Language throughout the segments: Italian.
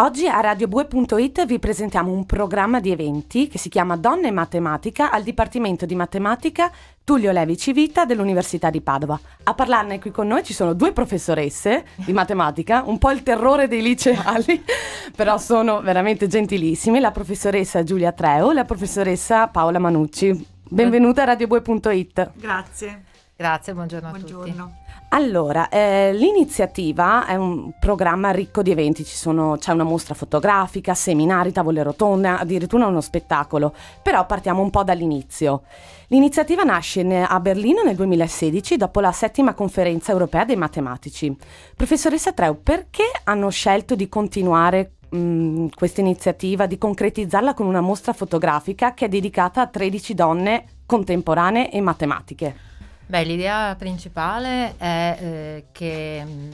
Oggi a radiobue.it vi presentiamo un programma di eventi che si chiama Donne e Matematica al Dipartimento di Matematica Tullio Levi Civita dell'Università di Padova. A parlarne qui con noi ci sono due professoresse di matematica, un po' il terrore dei liceali, però sono veramente gentilissime, la professoressa Giulia Treo e la professoressa Paola Manucci. Benvenuta a radiobue.it. Grazie. Grazie, buongiorno a tutti. Buongiorno. Allora, eh, l'iniziativa è un programma ricco di eventi, sono, c'è una mostra fotografica, seminari, tavole rotonde, addirittura uno spettacolo, però partiamo un po' dall'inizio. L'iniziativa nasce a Berlino nel 2016 dopo la settima conferenza europea dei matematici. Professoressa Treu, perché hanno scelto di continuare mm, questa iniziativa, di concretizzarla con una mostra fotografica che è dedicata a 13 donne contemporanee e matematiche? Beh, l'idea principale è eh, che mm,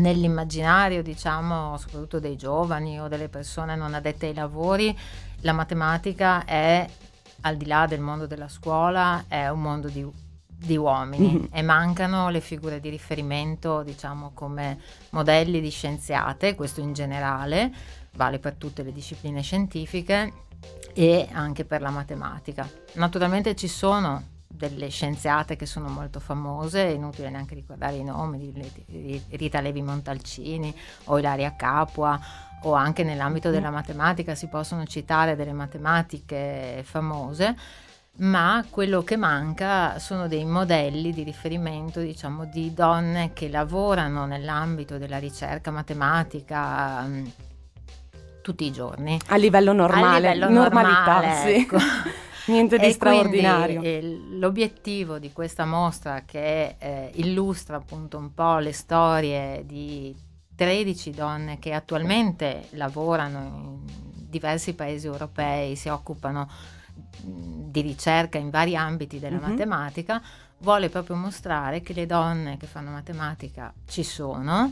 nell'immaginario, diciamo, soprattutto dei giovani o delle persone non addette ai lavori, la matematica è, al di là del mondo della scuola, è un mondo di, di uomini mm-hmm. e mancano le figure di riferimento, diciamo, come modelli di scienziate, questo in generale vale per tutte le discipline scientifiche e anche per la matematica. Naturalmente ci sono delle scienziate che sono molto famose, è inutile neanche ricordare i nomi di Rita Levi Montalcini o Ilaria Capua o anche nell'ambito della mm. matematica si possono citare delle matematiche famose, ma quello che manca sono dei modelli di riferimento, diciamo, di donne che lavorano nell'ambito della ricerca matematica mm, tutti i giorni. A livello normale, A livello normalità, normale, sì. Ecco. Niente di e straordinario. Quindi, eh, l'obiettivo di questa mostra che eh, illustra appunto un po' le storie di 13 donne che attualmente lavorano in diversi paesi europei, si occupano di ricerca in vari ambiti della mm-hmm. matematica, vuole proprio mostrare che le donne che fanno matematica ci sono,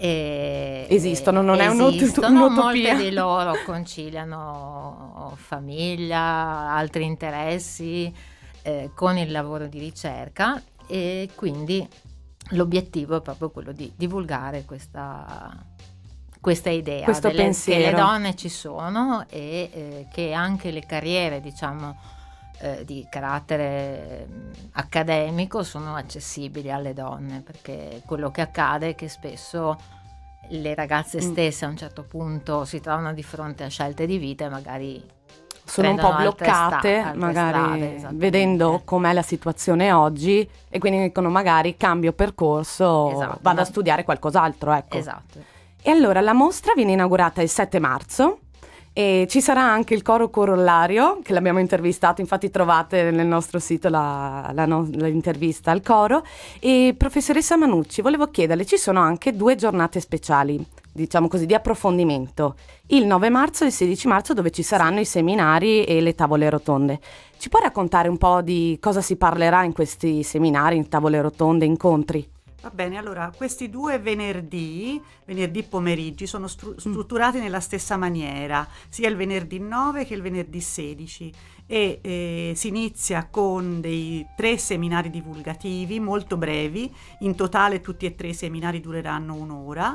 e, esistono, non esistono, è un'utopia. Molte di loro conciliano famiglia, altri interessi eh, con il lavoro di ricerca e quindi l'obiettivo è proprio quello di divulgare questa, questa idea Questo delle, pensiero. che le donne ci sono e eh, che anche le carriere, diciamo, eh, di carattere mm, accademico sono accessibili alle donne, perché quello che accade è che spesso le ragazze mm. stesse a un certo punto si trovano di fronte a scelte di vita e magari sono un po' bloccate, sta- magari strade, vedendo com'è la situazione oggi e quindi dicono magari cambio percorso, esatto, vado ma... a studiare qualcos'altro, ecco. Esatto. E allora la mostra viene inaugurata il 7 marzo e ci sarà anche il coro corollario, che l'abbiamo intervistato, infatti trovate nel nostro sito l'intervista no, al coro. E professoressa Manucci, volevo chiederle, ci sono anche due giornate speciali, diciamo così, di approfondimento, il 9 marzo e il 16 marzo dove ci saranno i seminari e le tavole rotonde. Ci può raccontare un po' di cosa si parlerà in questi seminari, in tavole rotonde, incontri? Va bene, allora questi due venerdì, venerdì pomeriggi, sono stru- mm. strutturati mm. nella stessa maniera, sia il venerdì 9 che il venerdì 16 e eh, si inizia con dei tre seminari divulgativi molto brevi, in totale tutti e tre i seminari dureranno un'ora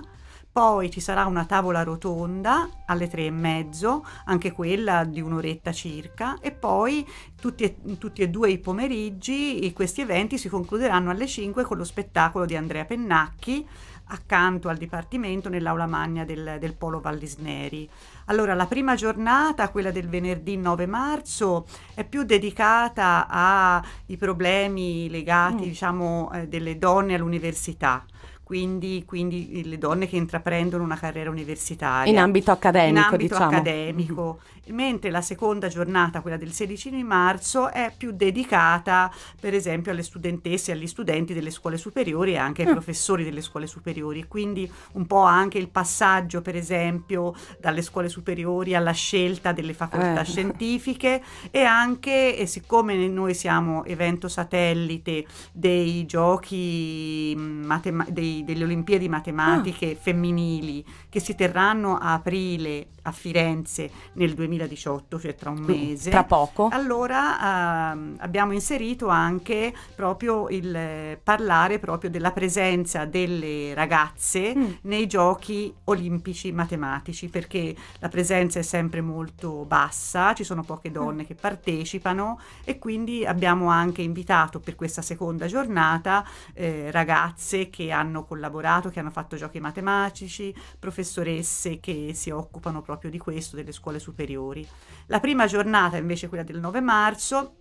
poi ci sarà una tavola rotonda alle tre e mezzo, anche quella di un'oretta circa, e poi tutti e, tutti e due i pomeriggi questi eventi si concluderanno alle 5 con lo spettacolo di Andrea Pennacchi accanto al dipartimento nell'aula magna del, del Polo Vallisneri. Allora, la prima giornata, quella del venerdì 9 marzo, è più dedicata ai problemi legati, mm. diciamo, eh, delle donne all'università quindi, quindi, le donne che intraprendono una carriera universitaria. In ambito accademico, in ambito diciamo. accademico. Mm-hmm. Mentre la seconda giornata, quella del 16 di marzo, è più dedicata per esempio alle studentesse e agli studenti delle scuole superiori e anche ai mm. professori delle scuole superiori, quindi un po' anche il passaggio per esempio dalle scuole superiori alla scelta delle facoltà eh. scientifiche e anche, e siccome noi siamo evento satellite dei giochi mm, matematici, delle Olimpiadi matematiche ah. femminili che si terranno a aprile a Firenze nel 2018, cioè tra un mese. Tra poco. Allora uh, abbiamo inserito anche proprio il eh, parlare proprio della presenza delle ragazze mm. nei giochi olimpici matematici, perché la presenza è sempre molto bassa, ci sono poche mm. donne mm. che partecipano e quindi abbiamo anche invitato per questa seconda giornata eh, ragazze che hanno collaborato, che hanno fatto giochi matematici, professoresse che si occupano proprio di questo, delle scuole superiori. La prima giornata invece quella del 9 marzo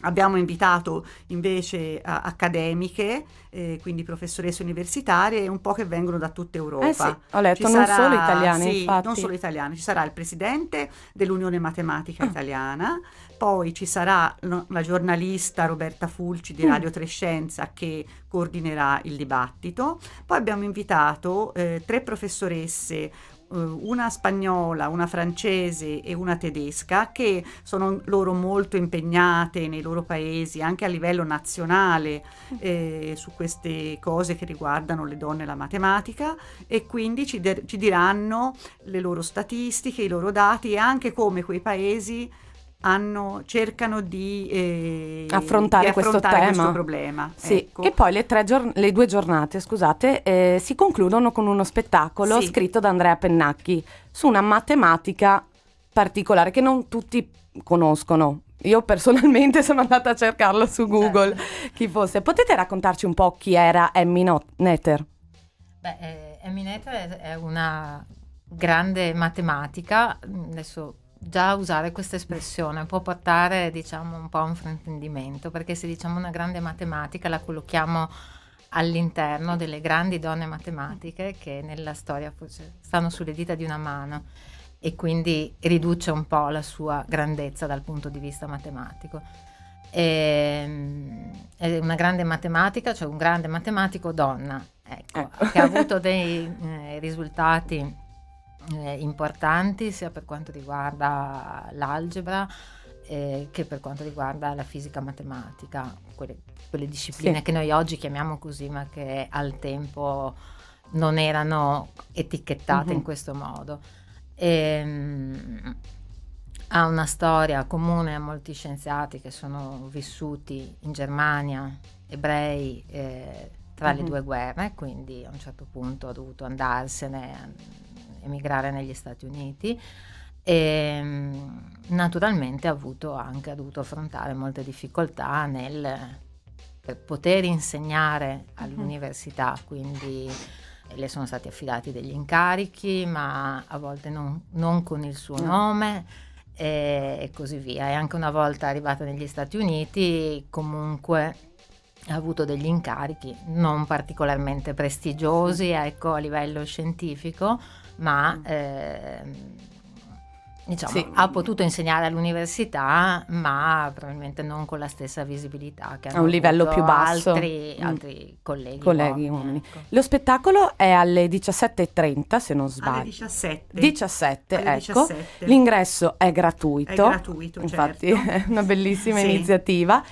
Abbiamo invitato invece eh, accademiche, eh, quindi professoresse universitarie, un po' che vengono da tutta Europa. Eh sì, ho letto, sarà, non solo italiane. Sì, infatti. non solo italiane. Ci sarà il presidente dell'Unione Matematica ah. Italiana, poi ci sarà la giornalista Roberta Fulci di mm. Radio mm. Trescenza che coordinerà il dibattito. Poi abbiamo invitato eh, tre professoresse, eh, una spagnola, una francese e una tedesca che sono loro molto impegnate nei loro paesi, anche a livello nazionale, eh, su queste cose che riguardano le donne e la matematica e quindi ci, ci diranno le loro statistiche, i loro dati e anche come quei paesi hanno, cercano di, eh, affrontare, di affrontare questo, questo, problema. Sì. Ecco. E poi le, giorn- le due giornate scusate, eh, si concludono con uno spettacolo sì. scritto da Andrea Pennacchi su una matematica particolare che non tutti conoscono. Io personalmente sono andata a cercarlo su certo. Google certo. chi fosse. Potete raccontarci un po' chi era Emmy Netter? Beh, eh, Emmy Netter è una grande matematica, adesso già usare questa espressione può portare diciamo un po' a un fraintendimento perché se diciamo una grande matematica la collochiamo all'interno delle grandi donne matematiche che nella storia stanno sulle dita di una mano e quindi riduce un po' la sua grandezza dal punto di vista matematico. E, ehm, è una grande matematica, cioè un grande matematico donna, ecco, ecco. che ha avuto dei eh, risultati eh, importanti sia per quanto riguarda l'algebra eh, che per quanto riguarda la fisica matematica, quelle, quelle discipline sì. che noi oggi chiamiamo così ma che al tempo non erano etichettate mm-hmm. in mhm. questo modo. E, ehm, ha una storia comune a molti scienziati che sono vissuti in Germania, ebrei, eh, tra mm-hmm. le mhm. due guerre, quindi a un certo punto ha dovuto andarsene emigrare negli Stati Uniti e mm, naturalmente ha, avuto anche, ha dovuto affrontare molte difficoltà nel poter insegnare mhm. all'università, quindi le sono stati affidati degli incarichi, ma a volte non, non con il suo mm. nome e, e così via. E anche una volta arrivata negli Stati Uniti comunque ha avuto degli incarichi non particolarmente prestigiosi ecco, a livello scientifico, ma mm. ehm, diciamo, sì. ha potuto insegnare all'università, ma probabilmente non con la stessa visibilità che a un livello più basso altri, mm. altri mm. colleghi, colleghi uomini. Ecco. Lo spettacolo è alle 17.30, se non sbaglio. Alle 17. 17, alle ecco. 17. L'ingresso è gratuito. È gratuito, Infatti certo. è una bellissima sì. iniziativa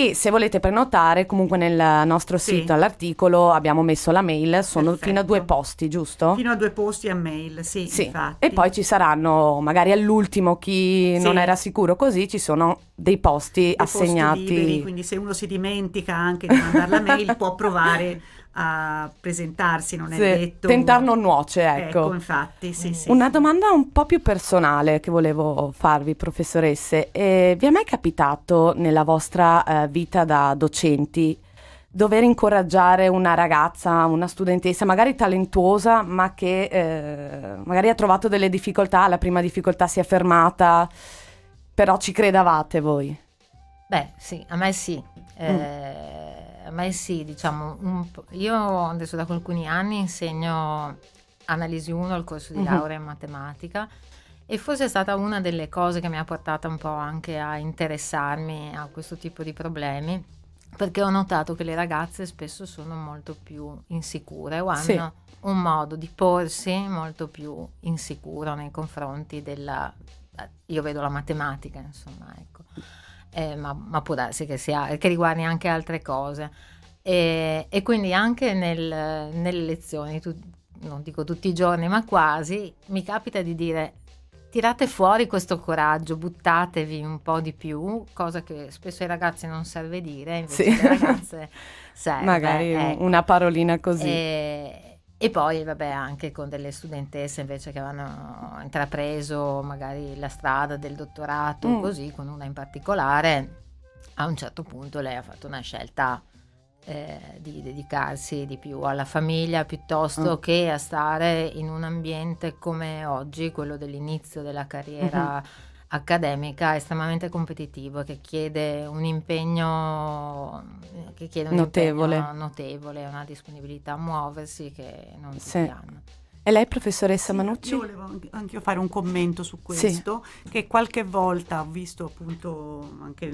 e se volete prenotare, comunque nel nostro sì. sito all'articolo abbiamo messo la mail, sono Perfetto. fino a due posti, giusto? Fino a due posti a mail, sì. sì. E poi ci saranno, magari all'ultimo, chi sì. non era sicuro così, ci sono dei posti dei assegnati. Posti liberi, quindi se uno si dimentica anche di mandare la mail può provare a presentarsi, non è detto. Tentar non nuoce, ecco. ecco infatti, sì, sì. Una domanda un po' più personale che volevo farvi, professoresse. Eh, vi è mai capitato nella vostra eh, vita da docenti dover incoraggiare una ragazza, una studentessa magari talentuosa, ma che eh, magari ha trovato delle difficoltà, la prima difficoltà si è fermata, però ci credavate voi? Beh, sì, a me sì. Mm. Eh, beh sì, diciamo, un, io adesso da alcuni anni insegno analisi 1 al corso di mhm. laurea in matematica e forse è stata una delle cose che mi ha portato un po' anche a interessarmi a questo tipo di problemi perché ho notato che le ragazze spesso sono molto più insicure o hanno sì. un modo di porsi molto più insicuro nei confronti della io vedo la matematica insomma ecco eh, ma, ma, può darsi che, sia, che riguardi anche altre cose. E, e quindi anche nel, nelle lezioni, tu, non dico tutti i giorni, ma quasi, mi capita di dire tirate fuori questo coraggio, buttatevi un po' di più, cosa che spesso ai ragazzi non serve dire, invece sì. alle ragazze serve. Magari ecco. una parolina così. E, e poi, vabbè, anche con delle studentesse invece che avevano intrapreso magari la strada del dottorato, mm. così, con una in particolare, a un certo punto lei ha fatto una scelta eh, di dedicarsi di più alla famiglia piuttosto mm. che a stare in un ambiente come oggi, quello dell'inizio della carriera. Mm -hmm accademica estremamente competitivo che chiede un impegno che chiede un notevole. Impegno notevole, una disponibilità a muoversi che non si sì. hanno. E lei, professoressa sì, Manucci? Io volevo anche io fare un commento su questo, sì. che qualche volta ho visto appunto, anche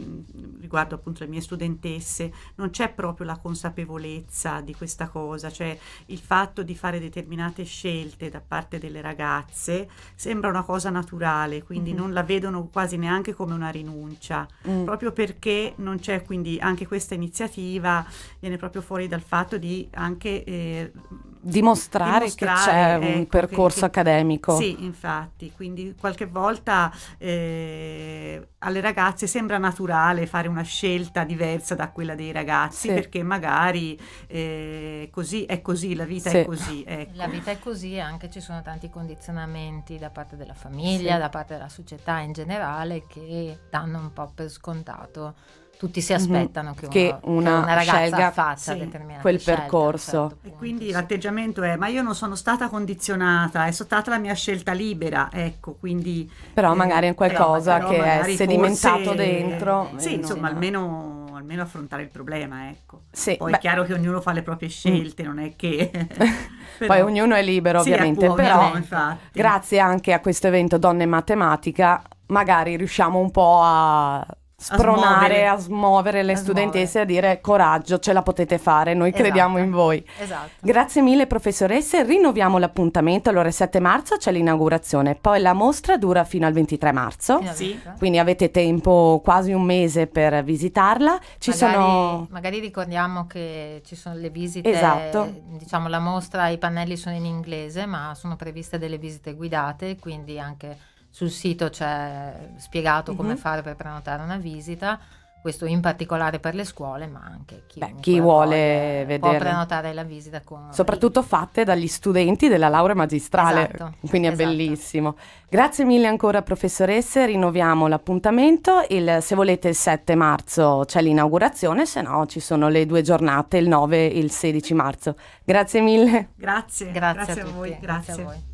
riguardo appunto le mie studentesse, non c'è proprio la consapevolezza di questa cosa, cioè il fatto di fare determinate scelte da parte delle ragazze sembra una cosa naturale, quindi mm -hmm. non la vedono quasi neanche come una rinuncia, mm. proprio perché non c'è quindi anche questa iniziativa, viene proprio fuori dal fatto di anche... Eh, dimostrare, dimostrare che c'è ecco, un percorso che, accademico. Sì, infatti, quindi qualche volta eh, alle ragazze sembra naturale fare una scelta diversa da quella dei ragazzi sì. perché magari eh, così è così, la vita sì. è così. Ecco. La vita è così e anche ci sono tanti condizionamenti da parte della famiglia, sì. da parte della società in generale che danno un po' per scontato tutti si mhm. aspettano mm-hmm. che, una, che, una, ragazza faccia sì, quel scelte, certo percorso. Certo e quindi l'atteggiamento è ma io non sono stata condizionata, è stata la mia scelta libera, ecco, quindi... Però eh, magari è qualcosa però, però che è eh, sedimentato forse, dentro. Eh, sì, insomma, sì, almeno almeno affrontare il problema, ecco. Sì, Poi beh. è chiaro che ognuno fa le proprie mm. scelte, mm. non è che... però... Poi ognuno è libero sì, ovviamente, appunto, però ovviamente. grazie anche a questo evento Donne in Matematica magari riusciamo un po' a spronare, a smuovere, a smuovere le a studentesse smuovere. a dire coraggio, ce la potete fare, noi esatto. crediamo in voi. Esatto. Grazie mille professoresse, rinnoviamo l'appuntamento, allora il 7 marzo c'è l'inaugurazione, poi la mostra dura fino al 23 marzo, sì. quindi avete tempo quasi un mese per visitarla. Ci magari, sono... magari ricordiamo che ci sono le visite, esatto. diciamo la mostra, i pannelli sono in inglese, ma sono previste delle visite guidate, quindi anche sul sito c'è spiegato uh-huh. come mhm. fare per prenotare una visita, questo in particolare per le scuole, ma anche Beh, chi vuole vedere. Può prenotare la visita con... Soprattutto fatte dagli studenti della laurea magistrale, esatto, quindi è esatto. bellissimo. Grazie mille ancora professoresse, rinnoviamo l'appuntamento, il, se volete il 7 marzo c'è l'inaugurazione, se no ci sono le due giornate, il 9 e il 16 marzo. Grazie mille. Grazie, grazie, grazie a, a, voi. Grazie. grazie a voi.